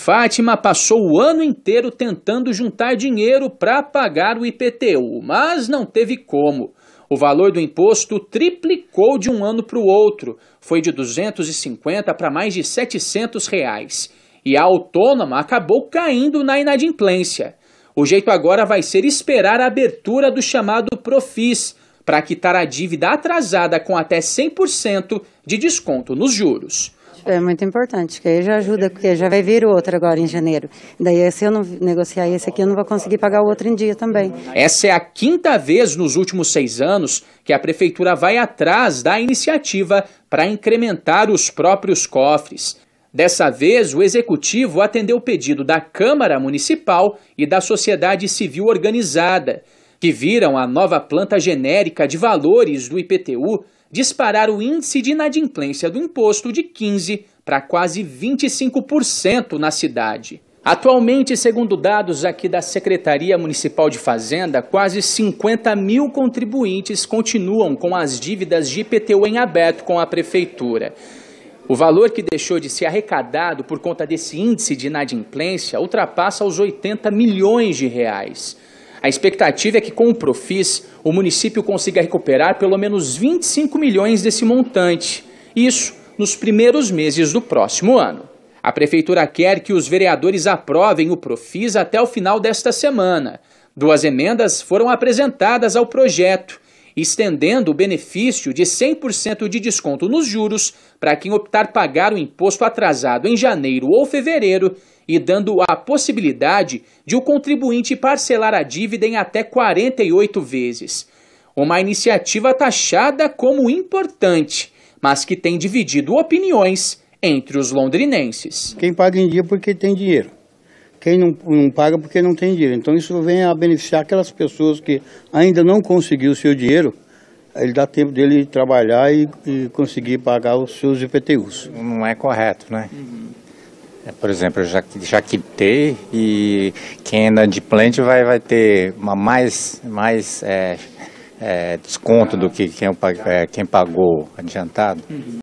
Fátima passou o ano inteiro tentando juntar dinheiro para pagar o IPTU, mas não teve como. O valor do imposto triplicou de um ano para o outro, foi de 250 para mais de 700 reais. E a autônoma acabou caindo na inadimplência. O jeito agora vai ser esperar a abertura do chamado Profis, para quitar a dívida atrasada com até 100% de desconto nos juros. É muito importante, que aí já ajuda, porque já vai vir o outro agora em janeiro. Daí, se eu não negociar esse aqui, eu não vou conseguir pagar o outro em dia também. Essa é a quinta vez nos últimos seis anos que a prefeitura vai atrás da iniciativa para incrementar os próprios cofres. Dessa vez, o executivo atendeu o pedido da Câmara Municipal e da sociedade civil organizada que viram a nova planta genérica de valores do IPTU disparar o índice de inadimplência do imposto de 15% para quase 25% na cidade. Atualmente, segundo dados aqui da Secretaria Municipal de Fazenda, quase 50 mil contribuintes continuam com as dívidas de IPTU em aberto com a Prefeitura. O valor que deixou de ser arrecadado por conta desse índice de inadimplência ultrapassa os 80 milhões de reais. A expectativa é que com o Profis, o município consiga recuperar pelo menos 25 milhões desse montante. Isso nos primeiros meses do próximo ano. A prefeitura quer que os vereadores aprovem o Profis até o final desta semana. Duas emendas foram apresentadas ao projeto, estendendo o benefício de 100% de desconto nos juros para quem optar pagar o imposto atrasado em janeiro ou fevereiro e dando a possibilidade de o contribuinte parcelar a dívida em até 48 vezes. Uma iniciativa taxada como importante, mas que tem dividido opiniões entre os londrinenses. Quem paga em dia porque tem dinheiro. Quem não, não paga porque não tem dinheiro. Então isso vem a beneficiar aquelas pessoas que ainda não conseguiu o seu dinheiro, ele dá tempo dele trabalhar e, e, conseguir pagar os seus IPTUs. Não é correto, né? Uhum. É, por exemplo, eu já, já quitei e quem anda de plant vai, vai ter uma mais, mais é, é, desconto do que quem, é, é quem pagou adiantado. Uhum.